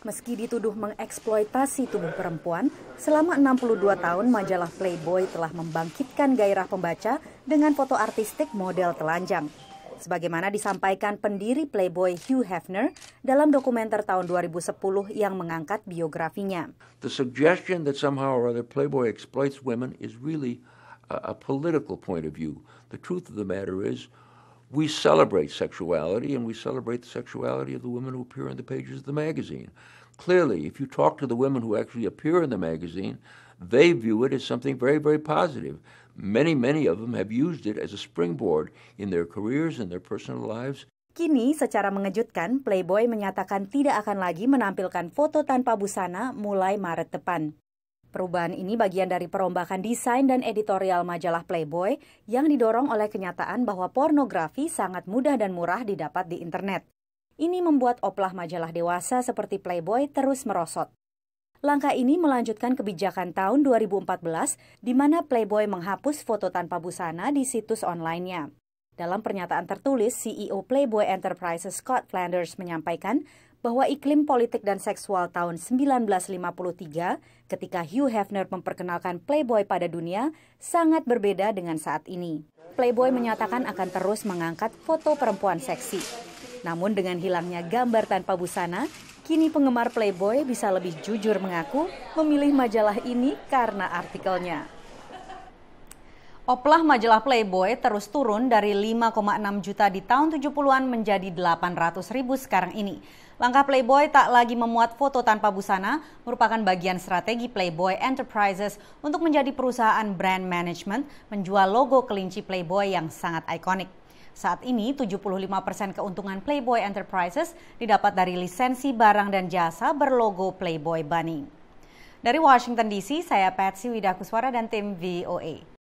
Meski dituduh mengeksploitasi tubuh perempuan, selama 62 tahun majalah Playboy telah membangkitkan gairah pembaca dengan foto artistik model telanjang. Sebagaimana disampaikan pendiri Playboy Hugh Hefner dalam dokumenter tahun 2010 yang mengangkat biografinya. The suggestion that somehow or other Playboy exploits women is really a, political point of view. The truth of the matter is we celebrate sexuality and we celebrate the sexuality of the women who appear in the pages of the magazine. Clearly, if you talk to the women who actually appear in the magazine, they view it as something very, very positive. Many, many of them have used it as a springboard in their careers and their personal lives. Kini, secara mengejutkan, Playboy menyatakan tidak akan lagi menampilkan foto tanpa busana mulai Maret depan. Perubahan ini bagian dari perombakan desain dan editorial majalah Playboy yang didorong oleh kenyataan bahwa pornografi sangat mudah dan murah didapat di internet. Ini membuat oplah majalah dewasa seperti Playboy terus merosot. Langkah ini melanjutkan kebijakan tahun 2014 di mana Playboy menghapus foto tanpa busana di situs online-nya. Dalam pernyataan tertulis, CEO Playboy Enterprises Scott Flanders menyampaikan bahwa iklim politik dan seksual tahun 1953 ketika Hugh Hefner memperkenalkan Playboy pada dunia sangat berbeda dengan saat ini. Playboy menyatakan akan terus mengangkat foto perempuan seksi. Namun dengan hilangnya gambar tanpa busana, kini penggemar Playboy bisa lebih jujur mengaku memilih majalah ini karena artikelnya. Oplah majalah Playboy terus turun dari 5,6 juta di tahun 70-an menjadi 800 ribu sekarang ini. Langkah Playboy tak lagi memuat foto tanpa busana merupakan bagian strategi Playboy Enterprises untuk menjadi perusahaan brand management menjual logo kelinci Playboy yang sangat ikonik. Saat ini 75% persen keuntungan Playboy Enterprises didapat dari lisensi barang dan jasa berlogo Playboy Bunny. Dari Washington DC, saya Patsy Widakuswara dan tim VOA.